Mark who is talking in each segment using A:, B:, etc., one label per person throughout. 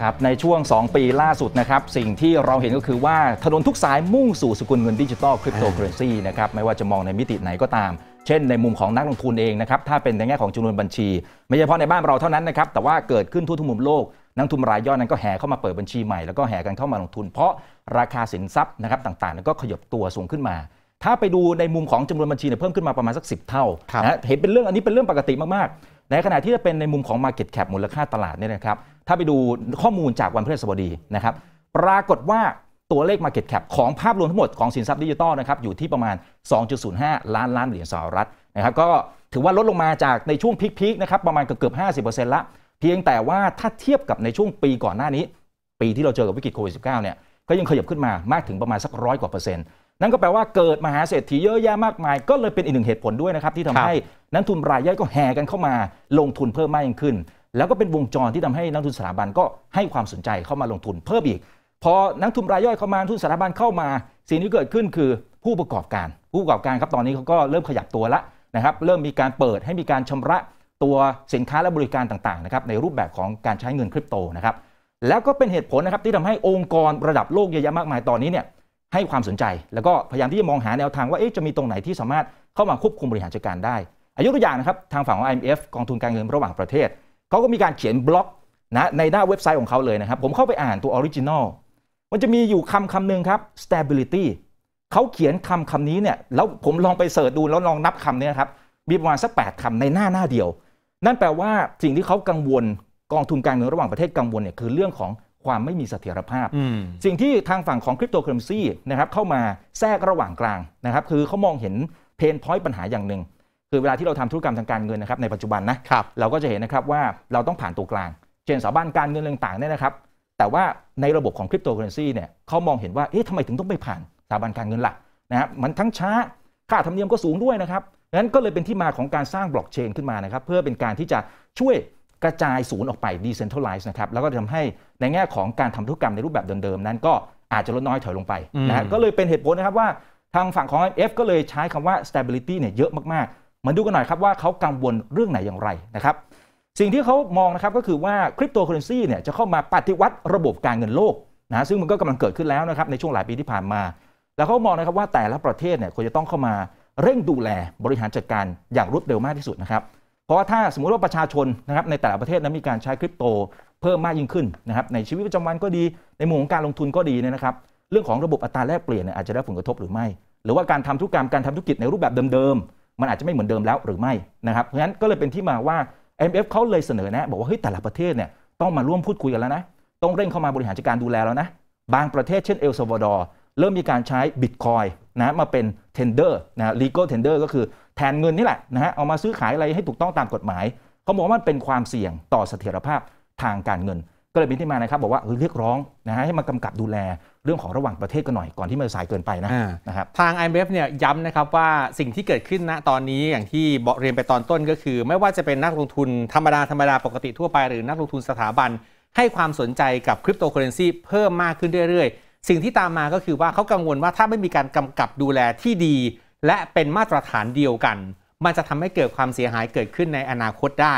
A: ครับในช่วง 2 ปีล่าสุดนะครับสิ่งที่เราเห็นก็คือว่าถนนทุกสายมุ่งสู่สกุลเงินดิจิตอลคริปโตเคอเรนซีนะครับไม่ว่าจะมองในมิติไหนก็ตาม เช่นในมุมของนักลงทุนเองนะครับถ้าเป็นในแง่ของจำนวนบัญชี ไม่เฉพาะในบ้านเราเท่านั้นนะครับแต่ว่าเกิดขึ้นทั่วทุกมุมโลก นักทุนรายย่อยนั้นก็แห่เข้ามาเปิดบัญชีใหม่ แล้วก็แห่กันเข้ามาลงทุน เพราะราคาสินทรัพย์นะครับต่างๆก็ขยบตัวสูงขึ้นมา ถ้าไปดูในมุมของจำนวนบัญชีเนี่ยเพิ่มขึ้นมาประมาณสัก 10 เท่านะเห็นเป็นเรื่องอันนี้เป็นเรื่องปกติมากๆในขณะที่จะเป็นในมุมของ Market Cap มูลค่าตลาดเนี่ยนะครับถ้าไปดูข้อมูลจากวันพฤหัสบดีนะครับปรากฏว่าตัวเลข Market Cap ของภาพรวมทั้งหมดของสินทรัพย์ดิจิตอลนะครับอยู่ที่ประมาณ 2.05 ล้านล้านเหรียญสหรัฐนะครับก็ถือว่าลดลงมาจากในช่วงพีคๆนะครับประมาณเกือบเอบ 50%ละ เพียงแต่ว่าถ้าเทียบกับในช่วงปีก่อนหน้านี้ ปีที่เราเจอกับวิกฤตโควิด -19 เนี่ยก็ยังขยับขึ้นมามากถึงประมาณสักร้อยกว่าเปอร์เซ็นต์นั่นก็แปลว่าเกิดมหาเศรษฐีเยอะแยะมากมาย ก็เลยเป็นอีกหนึ่งเหตุผลด้วยนะครับที่ทำให้นักทุนรายย่อยก็แห่กันเข้ามาลงทุนเพิ่มมากยิ่งขึ้นแล้วก็เป็นวงจรที่ทำให้นักทุนสถาบันก็ให้ความสนใจเข้ามาลงทุนเพิ่มอีก พอนักทุนรายย่อยเข้ามาทุนสถาบันเข้ามา สิ่งที่เกิดขึ้นคือผู้ประกอบการ ผู้ประกอบการครับตอนนี้เขาก็เริ่มขยับตัวละนะครับเริ่มมีการเปิดให้มีการชำระตัวสินค้าและบริการต่างๆนะครับในรูปแบบของการใช้เงินคริปโตนะครับแล้วก็เป็นเหตุผลนะครับที่ทำให้องค์กรระดับโลกเยอะแยะมากมายตอนนี้เนี่ยให้ความสนใจ แล้วก็พยายามที่จะมองหาแนวทางว่าจะมีตรงไหนที่สามารถเข้ามาควบคุมบริหารจัดการได้อายุตัวอย่างนะครับทางฝั่งของ IMF กองทุนการเงินระหว่างประเทศเขาก็มีการเขียนบล็อกนะในหน้าเว็บไซต์ของเขาเลยนะครับ ผมเข้าไปอ่านตัวออริจินอลมันจะมีอยู่คำคำหนึ่งครับ stability เขาเขียนคำคำนี้เนี่ย แล้วผมลองไปเสิร์ชดูแล้วลองนับคำเนี่ยครับ มีประมาณสัก 8คำในหน้าหน้าเดียว นั่นแปลว่าสิ่งที่เขากังวลกองทุนการเงินระหว่างประเทศกังวลเนี่ย คือเรื่องของความไม่มีเสถียรภาพสิ่งที่ทางฝั่งของคริปโตเคอเรนซีนะครับเข้ามาแทรกระหว่างกลางนะครับคือเขามองเห็นเพนพอยต์ปัญหาอย่างหนึ่งือเวลาที่เราทำธุรกรรมทางการเงินนะครับในปัจจุบันนะเราก็จะเห็นนะครับว่าเราต้องผ่านตัวกลางเช่นสถาบันการเงินต่างๆเนี่ยนะครับแต่ว่าในระบบของคริปโตเคอเรนซีเนี่ยเขามองเห็นว่าเอ๊ะทำไมถึงต้องไปผ่านสถาบันการเงินล่ะนะครับมันทั้งช้าค่าธรรมเนียมก็สูงด้วยนะครับงนั้นก็เลยเป็นที่มาของการสร้างบล็อกเชนขึ้นมานะครับเพื่อเป็นการที่จะช่วยกระจายศูนย์ออกไปดีเซนทัลไลซ์นะครับแล้วก็ทำให้ในแง่ของการทำธุรกรรมในรูปแบบเดิมๆนั้น ก็อาจจะลดน้อยถอยลงไปนะก็เลยเป็นเหตุผลนะครับว่าทางฝั่งของ f ก็เลยใช้คำว่า stability เนี่ยเยอะมากๆมาดูกันหน่อยครับว่าเขากังวลเรื่องไหนอย่างไรนะครับสิ่งที่เขามองนะครับก็คือว่าคริปโตเคอเรนซีเนี่ยจะเข้ามาปฏิวัติระบบการเงินโลกนะซึ่งมันก็กำลังเกิดขึ้นแล้วนะครับในช่วงหลายปีที่ผ่านมา แล้วเขามองนะครับว่าแต่ละประเทศเนี่ยควรจะต้องเข้ามาเร่งดูแลบริหารจัดการอย่างรวดเร็วมากที่สุดนะครับเพราะว่าถ้าสมมุติว่าประชาชนนะครับในแต่ละประเทศนั้นมีการใช้คริปโตเพิ่มมากยิ่งขึ้นนะครับในชีวิตประจำวันก็ดีในมุมของการลงทุนก็ดีนะครับเรื่องของระบบอัตราแลกเปลี่ยนอาจจะได้ผลกระทบหรือไม่ หรือว่าการทำธุรกรรมการทำธุรกิจในรูปแบบเดิมมันอาจจะไม่เหมือนเดิมแล้วหรือไม่นะครับเพราะฉะนั้นก็เลยเป็นที่มาว่า m f เขาเลยเสนอนะ บอกว่าเฮ้ยแต่ละประเทศเนี่ยต้องมาร่วมพูดคุยกันแล้วนะ ต้องเร่งเข้ามาบริหารจัดการดูแลแล้วนะ บางประเทศเช่นเอลซาวาดอร์ เริ่มมีการใช้บิตคอยนะมาเป็นเทนเดอร์นะลีกอลเทนเดอร์ก็คือแทนเงินนี่แหละนะฮะเอามาซื้อขายอะไรให้ถูกต้องตามกฎหมายเขาบอกว่ามันเป็นความเสี่ยงต่อเสถียรภาพทางการเงินก็เลยมีนที่มานะครับบอกว่าเรียกร้องนะฮะให้มากำกับดูแลเรื่องของระหว่างประเทศกันหน่อยก่อนที่มันสายเกินไปนะ
B: นะครับทาง IMF เนี่ยย้ำนะครับว่าสิ่งที่เกิดขึ้นณตอนนี้อย่างที่บอกเรียนไปตอนต้นก็คือ ไม่ว่าจะเป็นนักลงทุนธรรมดาธรรมดาปกติทั่วไปหรือ นักลงทุนสถาบันให้ความสนใจกับคริปโตเคอเรนซีเพิ่มมากขึ้นเรื่อยๆ สิ่งที่ตามมาก็คือว่าเขากังวลว่าถ้าไม่มีการกำกับดูแลที่ดี และเป็นมาตรฐานเดียวกันมันจะทำให้เกิดความเสียหายเกิดขึ้นในอนาคตได้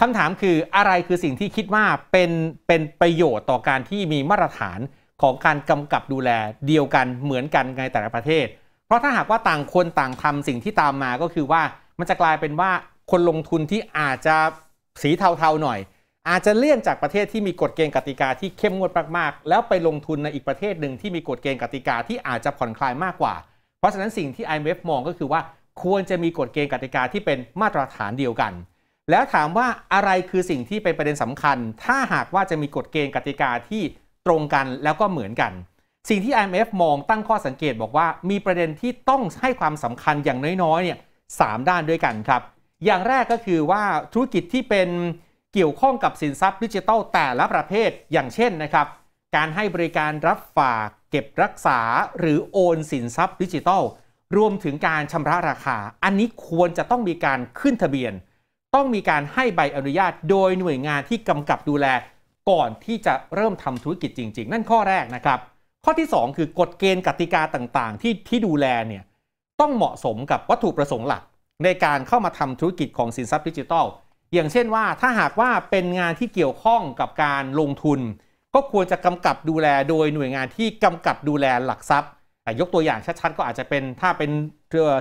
B: คำถามคืออะไรคือสิ่งที่คิดว่าเป็นเป็นประโยชน์ต่อการที่มีมาตรฐานของการกำกับดูแลเดียวกันเหมือนกันในแต่ละประเทศ เพราะถ้าหากว่าต่างคนต่างทำสิ่งที่ตามมาก็คือว่ามันจะกลายเป็นว่าคนลงทุนที่อาจจะสีเทาๆหน่อย อาจจะเลี่ยงจากประเทศที่มีกฎเกณฑ์กติกาที่เข้มงวดมากๆ แล้วไปลงทุนในอีกประเทศหนึ่งที่มีกฎเกณฑ์กติกาที่อาจจะผ่อนคลายมากกว่า เพราะฉะนั้นสิ่งที่ IMF มองก็คือว่าควรจะมีกฎเกณฑ์กติกาที่เป็นมาตรฐานเดียวกันแล้วถามว่าอะไรคือสิ่งที่เป็นประเด็นสำคัญ ถ้าหากว่าจะมีกฎเกณฑ์กติกาที่ตรงกันแล้วก็เหมือนกัน สิ่งที่ IMF มองตั้งข้อสังเกตบอกว่า มีประเด็นที่ต้องให้ความสำคัญอย่างน้อยๆเนี่ยสด้านด้วยกันครับอย่างแรกก็คือว่าธุรกิจที่เป็นเกี่ยวข้องกับสินทรัพย์ดิจิทัลแต่ละประเภทอย่างเช่นนะครับการให้บริการรับฝากเก็บรักษาหรือโอนสินทรัพย์ดิจิทัลรวมถึงการชำระราคา อันนี้ควรจะต้องมีการขึ้นทะเบียนต้องมีการให้ใบอนุญาตโดยหน่วยงานที่กำกับดูแลก่อนที่จะเริ่มทำธุรกิจจริง ๆ นั่นข้อแรกนะครับ ข้อที่ 2 คือกฎเกณฑ์กติกาต่างๆ ที่ที่ดูแลเนี่ยต้องเหมาะสมกับวัตถุประสงค์หลัก ในการเข้ามาทำธุรกิจของสินทรัพย์ดิจิทัลอย่างเช่นว่าถ้าหากว่าเป็นงานที่เกี่ยวข้องกับการลงทุน ก็ควรจะกำกับดูแลโดยหน่วยงานที่กำกับดูแลหลักทรัพย์ยกตัวอย่างชัดๆ ก็อาจจะเป็นถ้าเป็น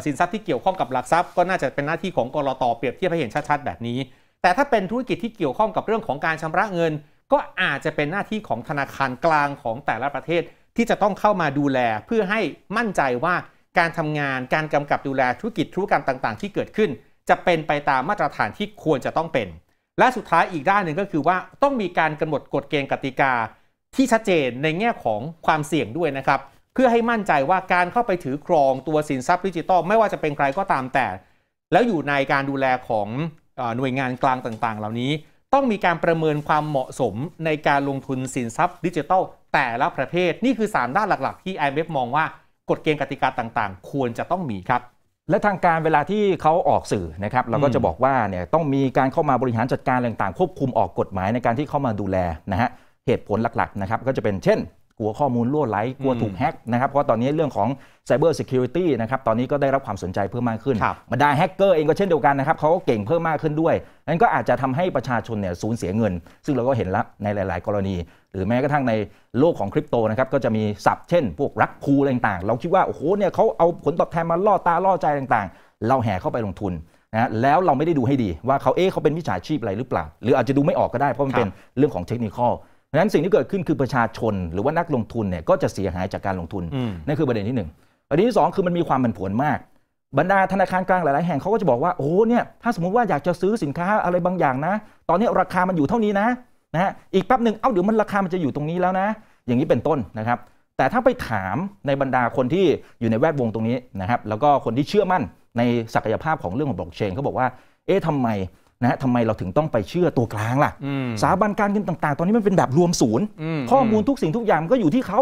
B: สินทรัพย์ที่เกี่ยวข้องกับหลักทรัพย์ ก็น่าจะเป็นหน้าที่ของกรอตเปรียบเทียบให้เห็นชัดๆแบบนี้ แต่ถ้าเป็นธุรกิจที่เกี่ยวข้องกับเรื่องของการชำระเงิน ก็อาจจะเป็นหน้าที่ของธนาคารกลางของแต่ละประเทศที่จะต้องเข้ามาดูแลเพื่อให้มั่นใจว่าการทำงานการกำกับดูแลธุรกิจธุรกรรมต่างๆ ที่เกิดขึ้น จะเป็นไปตามมาตรฐานที่ควรจะต้องเป็น และสุดท้ายอีกด้านหนึ่งก็คือว่าต้องมีการกำหนดกฎเกณฑ์กติกา ที่ชัดเจนในแง่ของความเสี่ยงด้วยนะครับเพื่อให้มั่นใจว่าการเข้าไปถือครองตัวสินทรัพย์ดิจิตอลไม่ว่าจะเป็นใครก็ตามแต่ แล้วอยู่ในการดูแลของหน่วยงานกลางต่างๆ เหล่านี้ต้องมีการประเมินความเหมาะสมในการลงทุนสินทรัพย์ดิจิตอลแต่ละประเภทนี่คือ3ด้านหลักๆ ที่ IMF มองว่ากฎเกณฑ์กติกาต่างๆ ควรจะต้องมีครับ และทางการเวลาที่เขาออกสื่อนะครับเราก็จะบอกว่า
A: เนี่ยต้องมีการเข้ามาบริหารจัดการต่าง ๆ ควบคุมออกกฎหมายในการที่เข้ามาดูแลนะฮะเหตุผลหลักๆนะครับก็จะเป็นเช่นกลัวข้อมูลล่วไหลกลัวถูกแฮกนะครับ เพราะตอนนี้เรื่องของ Cyber Security นะครับ ตอนนี้ก็ได้รับความสนใจเพิ่มมากขึ้นบรรดาแฮกเกอร์เองก็เช่นเดียวกันนะครับเขาก็เก่งเพิ่มมากขึ้นด้วยนั้นก็อาจจะทำให้ประชาชนเนี่ยสูญเสียเงิน ซึ่งเราก็เห็นละในหลาย ๆ กรณี หรือแม้กระทั่งในโลกของคริปโตนะครับก็จะมีศัพท์เช่นพวกรักคูอะไรต่าง ๆ เราคิดว่าโอ้โหเนี่ยเขาเอาผลตอบแทนมาล่อตาล่อใจต่าง ๆ เราแห่เข้าไปลงทุนนะแล้วเราไม่ได้ดูให้ดีว่าเขาเอ๊ะเขาเป็นวิชาชีพอะไรหรือเปล่า หรืออาจจะดูไม่ออกก็ได้เพราะมันเป็นเรื่องของเทคนิคนั้นสิ่งที่เกิดขึ้นคือประชาชนหรือว่านักลงทุนเนี่ยก็จะเสียหายจากการลงทุนนั่นคือประเด็นที่1ประเด็นที่ 2 คือมันมีความผันผวนมาก บรรดาธนาคารกลางหลายๆ แห่งเขาก็จะบอกว่าโอ้เนี่ยถ้าสมมติว่าอยากจะซื้อสินค้าอะไรบางอย่างนะ ตอนนี้ราคามันอยู่เท่านี้นะนะฮะอีกแป๊บหนึ่งเอ้าเดี๋ยวมันราคามันจะอยู่ตรงนี้แล้วนะ อย่างนี้เป็นต้นนะครับ แต่ถ้าไปถามในบรรดาคนที่อยู่ในแวดวงตรงนี้นะครับแล้วก็คนที่เชื่อมั่นในศักยภาพของเรื่องของบล็อกเชนเขาบอกว่าเอ๊ะทำไมนะทำไมเราถึงต้องไปเชื่อตัวกลางล่ะสถาบันการเงินต่างๆ ตอนนี้มันเป็นแบบรวมศูนย์ ข้อมูลทุกสิ่งทุกอย่างมันก็อยู่ที่เขา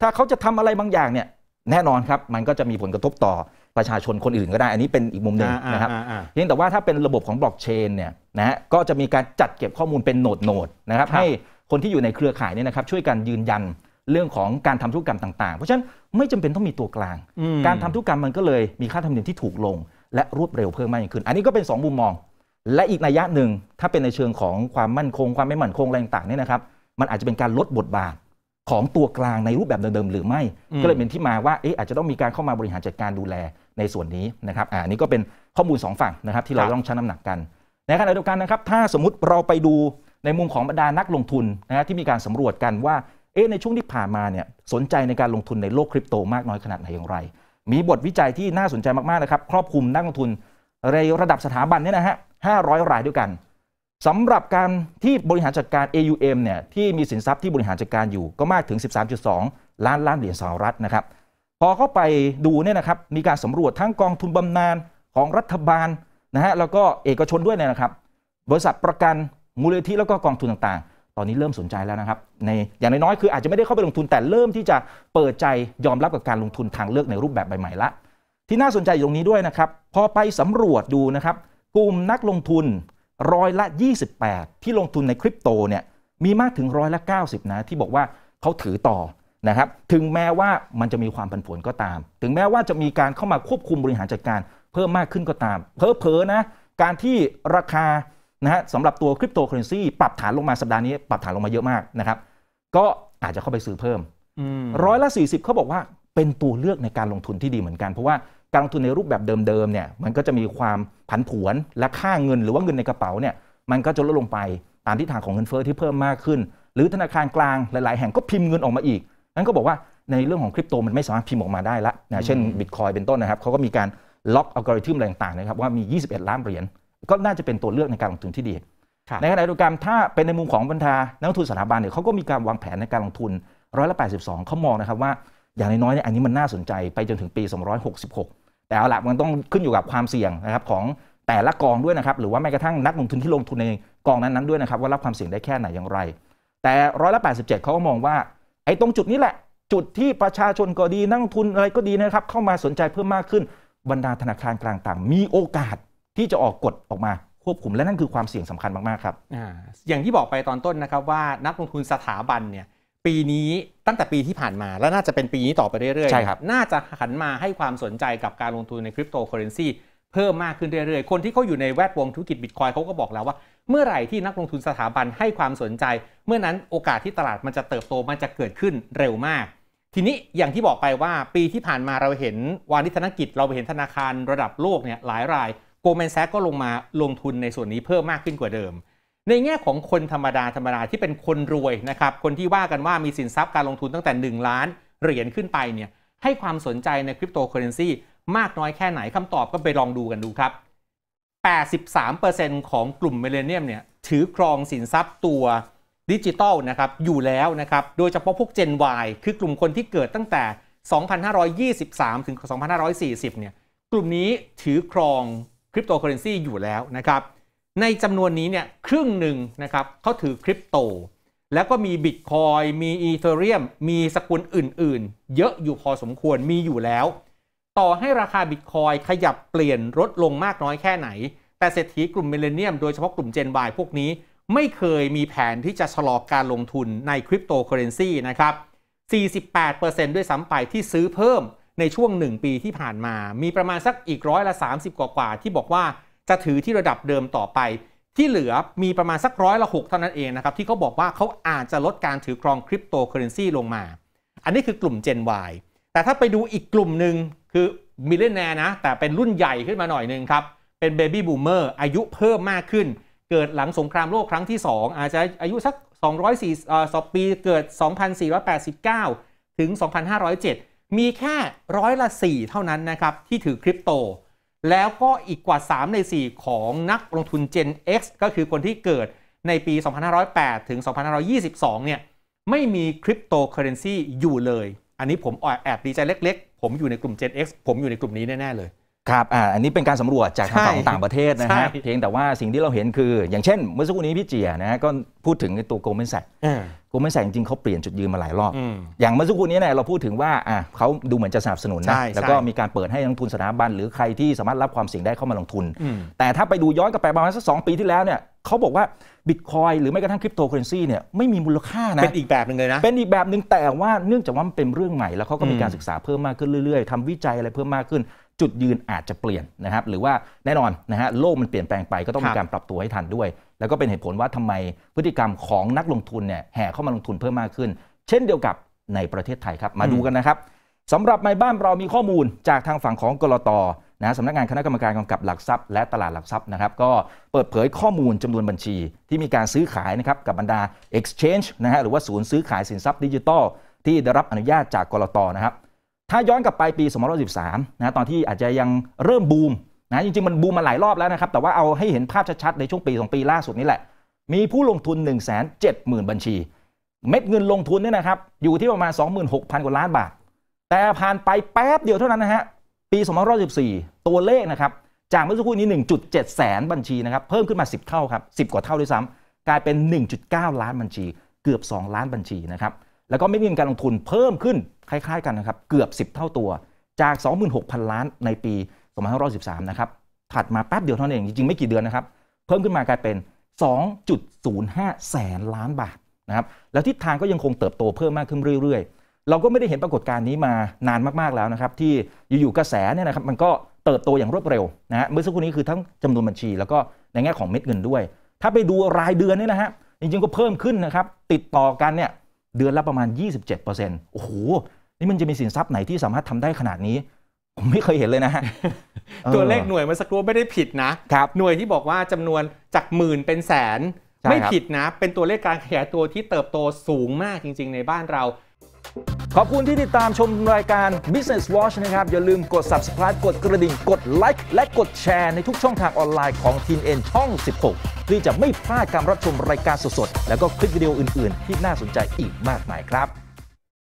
A: ถ้าเขาจะทำอะไรบางอย่างเนี่ย แน่นอนครับมันก็จะมีผลกระทบต่อประชาชนคนอื่นก็ได้ อันนี้เป็นอีกมุมหนึ่งนะครับยิีงแต่ว่าถ้าเป็นระบบของบล็อกเชนเนี่ยนะฮะก็จะมีการจัดเก็บข้อมูลเป็นโหนดโหนดนะครับให้คนที่อยู่ในเครือข่ายเนี่ยนะครับช่วยกันยืนยันเรื่องของการทำธุรกรรมต่างๆ เพราะฉะนั้นไม่จำเป็นต้องมีตัวกลาง การทำธุรกรรมมันก็เลยมีค่าธรรมเนียมที่ถูกลงและรวดเร็วเพิ่มมากยิ่งขึ้นอันนี้ก็เป็น2มุมมองและอีกนัยยะหนึ่งถ้าเป็นในเชิงของความมั่นคง ความไม่มั่นคงอะไรต่างๆเนี่ยนะครับมันอาจจะเป็นการลดบทบาทของตัวกลางในรูปแบบเดิมๆหรือไม่ ก็เลยเป็นที่มาว่าเอ๊ะอาจจะต้องมีการเข้ามาบริหารจัดการดูแลในส่วนนี้นะครับอ่านี่ก็เป็นข้อมูล 2 ฝั่งนะครับที่เราต้องชั่งน้ำหนักกันในขณะเดียวกันนะครับถ้าสมมติเราไปดูในมุมของบรรดานักลงทุนนะที่มีการสำรวจกันว่าเอ๊ะในช่วงที่ผ่านมาเนี่ยสนใจในการลงทุนในโลกคริปโต มากน้อยขนาดไหนอย่างไร มีบทวิจัยที่น่าสนใจมากๆนะครับ ครอบคลุมนักลงทุนในระดับสถาบันเนี่ยนะฮะ500 รายด้วยกันสำหรับการที่บริหารจัดการ AUM เนี่ยที่มีสินทรัพย์ที่บริหารจัดการอยู่ก็มากถึง 13.2 ล้านล้านเหรียญสหรัฐนะครับพอเข้าไปดูเนี่ยนะครับมีการสำรวจทั้งกองทุนบำนาญของรัฐบาลนะฮะแล้วก็เอกชนด้วยเนี่ยนะครับ บริษัทประกันมูลนิธิแล้วก็กองทุนต่างๆ ตอนนี้เริ่มสนใจแล้วนะครับในอย่างน้อยๆ คืออาจจะไม่ได้เข้าไปลงทุนแต่เริ่มที่จะเปิดใจยอมรับกับการลงทุนทางเลือกในรูปแบบใหม่ๆละที่น่าสนใจอยู่ตรงนี้ด้วยนะครับ พอไปสำรวจดูนะครับกลุ่มนักลงทุนร้อยละ 28 ที่ลงทุนในคริปโตเนี่ยมีมากถึงร้อยละ 90นะที่บอกว่าเขาถือต่อนะครับถึงแม้ว่ามันจะมีความผันผวนก็ตาม ถึงแม้ว่าจะมีการเข้ามาควบคุมบริหารจัดการเพิ่มมากขึ้นก็ตามเพอเพอนะการที่ราคานะฮะสำหรับตัวคริปโตเคอเรนซีปรับฐานลงมาสัปดาห์นี้ปรับฐานลงมาเยอะมากนะครับก็อาจจะเข้าไปซื้อเพิ่มร้อยละ 40เขาบอกว่าเป็นตัวเลือกในการลงทุนที่ดีเหมือนกันเพราะว่าการลงทุนในรูปแบบเดิมๆเนี่ยมันก็จะมีความผันผวนและค่าเงิน หรือว่าเงินในกระเป๋าเนี่ยมันก็จะลดลงไปตามทิศทางของเงินเฟอ้อที่เพิ่มมากขึ้น หรือธนาคารกลางหลายๆ แห่งก็พิมพ์เงินออกมาอีก นั้นก็บอกว่าในเรื่องของคริปโตมันไม่สามารถพิมพ์ออกมาได้ละนะเช่นบิตคอยเป็นต้นนะครับเขาก็มีการล็อกอัลกอริทึมอะไรต่างๆนะครับ ว่ามี 21 ล้านเหรียญก็น่าจะเป็นตัวเลือกในการลงทุนที่ดีในขณะเดียวกันถ้าเป็นในมุมของบรรดานักลงทุนสถาบันเนี่ยเขาก็มีการวางแผนในการลงทุนร้อยละ82เขามองนะครับว่าอย่างน้อยๆเนี่ยอันนี้มันน่าสนใจไปจนถึงปี 266 แต่เอาละมันต้องขึ้นอยู่กับความเสี่ยงนะครับของแต่ละกองด้วยนะครับหรือว่าแม้กระทั่งนักลงทุนที่ลงทุนในกองนั้นๆ ด้วยนะครับ ว่ารับความเสี่ยงได้แค่ไหนอย่างไรแต่ร้อยละ87 เขาก็มองว่าไอ้ตรงจุดนี้แหละจุดที่ประชาชนก็ดีนักลงทุนอะไรก็ดีนะครับเข้ามาสนใจเพิ่มมากขึ้นบรรดาธนาคารกลางต่างมีโอกาสที่จะออกกฎออกมาควบคุมและนั่นคือความเสี่ยงสำคัญมากๆครับ
B: ออย่างที่บอกไปตอนต้นนะครับว่านักลงทุนสถาบันเนี่ยปีนี้ตั้งแต่ปีที่ผ่านมาและน่าจะเป็นปีนี้ต่อไปเรื่อยๆใช่ครับน่าจะหันมาให้ความสนใจกับการลงทุนในคริปโตเคอเรนซีเพิ่มมากขึ้นเรื่อยๆ คนที่เขาอยู่ในแวดวงธุรกิจบิตคอยเขาก็บอกแล้วว่า เมื่อไหร่ที่นักลงทุนสถาบันให้ความสนใจ เมื่อนั้นโอกาสที่ตลาดมันจะเติบโตมันจะเกิดขึ้นเร็วมาก ทีนี้อย่างที่บอกไปว่าปีที่ผ่านมาเราเห็นวานิธนกิจเราเห็นธนาคารระดับโลกเนี่ยหลายรายโกลแมนแซกก็ลงมาลงทุนในส่วนนี้เพิ่มมากขึ้นกว่าเดิมในแง่ของคนธรรมดาธรรมดาที่เป็นคนรวยนะครับ คนที่ว่ากันว่ามีสินทรัพย์การลงทุนตั้งแต่ 1 ล้าน เหรียญขึ้นไปเนี่ยให้ความสนใจในคริปโตเคอเรนซีมากน้อยแค่ไหนคำตอบก็ไปลองดูกันดูครับ 83%ของกลุ่มเมเลเนียมเนี่ยถือครองสินทรัพย์ตัวดิจิตอลนะครับอยู่แล้วนะครับโดยเฉพาะพวก Gen Y คือกลุ่มคนที่เกิดตั้งแต่ 2523 ถึง 2540 เนี่ยกลุ่มนี้ถือครองคริปโตเคอเรนซีอยู่แล้วนะครับในจำนวนนี้เนี่ยครึ่งหนึ่งนะครับเขาถือคริปโต แล้วก็มีบิตคอย มีอีเธอเรียม มีสกุลอื่นๆ เยอะอยู่พอสมควรมีอยู่แล้ว ต่อให้ราคาบิตคอยขยับเปลี่ยนลดลงมากน้อยแค่ไหน แต่เศรษฐีกลุ่มเมเลเนียมโดยเฉพาะกลุ่มเจนวายพวกนี้ ไม่เคยมีแผนที่จะชะลอการลงทุนในคริปโตเคอเรนซีนะครับ 48%ด้วยซ้ำไปที่ซื้อเพิ่มในช่วง 1 ปีที่ผ่านมา มีประมาณสักอีกร้อยละ 30 กว่าๆที่บอกว่าจะถือที่ระดับเดิมต่อไป ที่เหลือมีประมาณสักร้อยละหกเท่านั้นเองนะครับ ที่เขาบอกว่าเขาอาจจะลดการถือครองคริปโตเคอเรนซีลงมา อันนี้คือกลุ่ม Gen Y แต่ถ้าไปดูอีกกลุ่มหนึ่งคือมิเลเนียนะ แต่เป็นรุ่นใหญ่ขึ้นมาหน่อยนึงครับ เป็นเบบี้บูมเมอร์อายุเพิ่มมากขึ้นเกิดหลังสงครามโลกครั้งที่ 2 อาจจะอายุสัก204เอ่อปีเกิด2489ถึง2507มีแค่ร้อยละ4เท่านั้นนะครับที่ถือคริปโตแล้วก็อีกกว่า 3 ใน 4 ของนักลงทุน Gen X ก็คือคนที่เกิดในปี 2508 ถึง 2522 เนี่ย ไม่มีคริปโตเคอเรนซีอยู่เลย อันนี้ผมแอบดีใจเล็ก ๆ ผมอยู่ในกลุ่ม Gen X ผมอยู่ในกลุ่มนี้แน่ ๆ เลยครับอ่าอันนี้เป็นการสำรวจจากทางงต่างประเทศนะฮะเพียงแต่ว่าสิ่ง
A: ที่เราเห็นคือ อย่างเช่นเมื่อสักครู่นี้พี่เจียนะฮะก็พูดถึงตัวโกลเมนแซกโกลเมนแซกจริงๆเขาเปลี่ยนจุดยืนมาหลายรอบ อย่างเมื่อสักครู่นี้เนี่ยเราพูดถึงว่าอ่าเขาดูเหมือนจะสนับสนุนนะแล้วก็มีการเปิดให้นักทุนสถาบัน หรือใครที่สามารถรับความเสี่ยงได้เข้ามาลงทุน แต่ถ้าไปดูย้อนกลับไปประมาณสักสองปีที่แล้วเนี่ยเขาบอกว่าบิตคอยหรือแม้กระทั่งคริปโตเคอเรนซีเนี่ยไม่มีมูลค่านะเป็นอีกแบบหนึ่งเลยนะเป็นอีกแบบหนึ่งแต่ว่าเนื่องจากว่ามันเป็นเรื่องใหม่ แล้วเขาก็มีการศึกษาเพิ่มมากขึ้นเรื่อย ๆ ทำวิจัยอะไรเพิ่มมากขึ้นจุดยืนอาจจะเปลี่ยนนะครับ หรือว่าแน่นอนนะฮะโลกมันเปลี่ยนแปลงไปก็ต้องมีการปรับตัวให้ทันด้วย แล้วก็เป็นเหตุผลว่าทำไมพฤติกรรมของนักลงทุนเนี่ยแห่เข้ามาลงทุนเพิ่มมากขึ้น เช่นเดียวกับในประเทศไทยครับ มาดูกันนะครับสำหรับในบ้านเรามีข้อมูลจากทางฝั่งของกรตนะสำนักงานคณะกรรมการกำกับหลักทรัพย์ และตลาดหลักทรัพย์นะครับ ก็เปิดเผยข้อมูลจำนวนบัญชี ที่มีการซื้อขายนะครับกับบรรดา exchange นะฮะหรือว่าศูนย์ซื้อขายสินทรัพย์ดิจิทัลที่ได้รับอนุญาตจากกรตนะครับถ้าย้อนกลับไปปี 2013 นะตอนที่อาจจะยังเริ่มบูมนะ จริงๆ มันบูมมาหลายรอบแล้วนะครับ แต่ว่าเอาให้เห็นภาพชัดๆ ในช่วงปี2ปีล่าสุดนี้แหละ มีผู้ลงทุน 1 7 0 0 0 0 บัญชี เม็ดเงินลงทุนเนี่ยนะครับ อยู่ที่ประมาณ 26,000 กว่าล้านบาท แต่ผ่านไปแป๊บเดียวเท่านั้นนะฮะ ปี 2014 ตัวเลขนะครับ จากเมื่อสักครู่นี้ 1.7 แสนบัญชีนะครับ เพิ่มขึ้นมา 10 เท่าครับ 10 กว่าเท่าด้วยซ้ำกลายเป็น 1.9 ล้านบัญชี เกือบ 2 ล้านบัญชีนะครับแล้วก็ไม่ินการลงทุนเพิ่มขึ้นคล้ายๆกันนะครับเกือบ 10 เท่าตัวจาก 26,000 ล้านในปี2513 นะครับถัดมาแป๊บเดียวเท่านั้นเองจริงๆไม่กี่เดือนนะครับ เพิ่มขึ้นมากลายเป็น 2.05 แสนล้านบาทนะครับแล้วทิศทางก็ยังคงเติบโตเพิ่มมากขึ้นเรื่อย ๆ เราก็ไม่ได้เห็นปรากฏการณ์นี้มานานมากๆแล้วนะครับ ที่อยู่ๆกระแสเนี่ยนะครับมันก็เติบโตอย่างรวดเร็วนะฮะเมื่อสักครู่นี้คือทั้งจำนวนบัญชี แล้วก็ในแง่ของเม็ดเงินด้วย ถ้าไปดูรายเดือนเนี่ยนะฮะจริงๆก็เพิ่มขึ้นนะครับติดต่อกันเนี่ยเดือนละประมาณ 27%โอ้โห นี่มันจะมีสินทรัพย์ไหนที่สามารถทำได้ขนาดนี้ ผมไม่เคยเห็นเลยนะ
B: ตัวเลขหน่วยเมื่อสักครู่ไม่ได้ผิดนะครับหน่วยที่บอกว่าจำนวนจากหมื่นเป็นแสน ไม่ผิดนะ เป็นตัวเลขการขยายตัวที่เติบโตสูงมากจริงๆ ในบ้านเรา
A: ขอบคุณที่ติดตามชมรายการ Business Watch นะครับ อย่าลืมกด subscribe กดกระดิ่ง กดไลค์และกดแชร์ในทุกช่องทางออนไลน์ของ t ีเอ็นช่อง 16เพื่อจะไม่พลาดการรับชมรายการสดๆ แล้วก็คลิปวิดีโออื่นๆ ที่น่าสนใจอีกมากมายครับ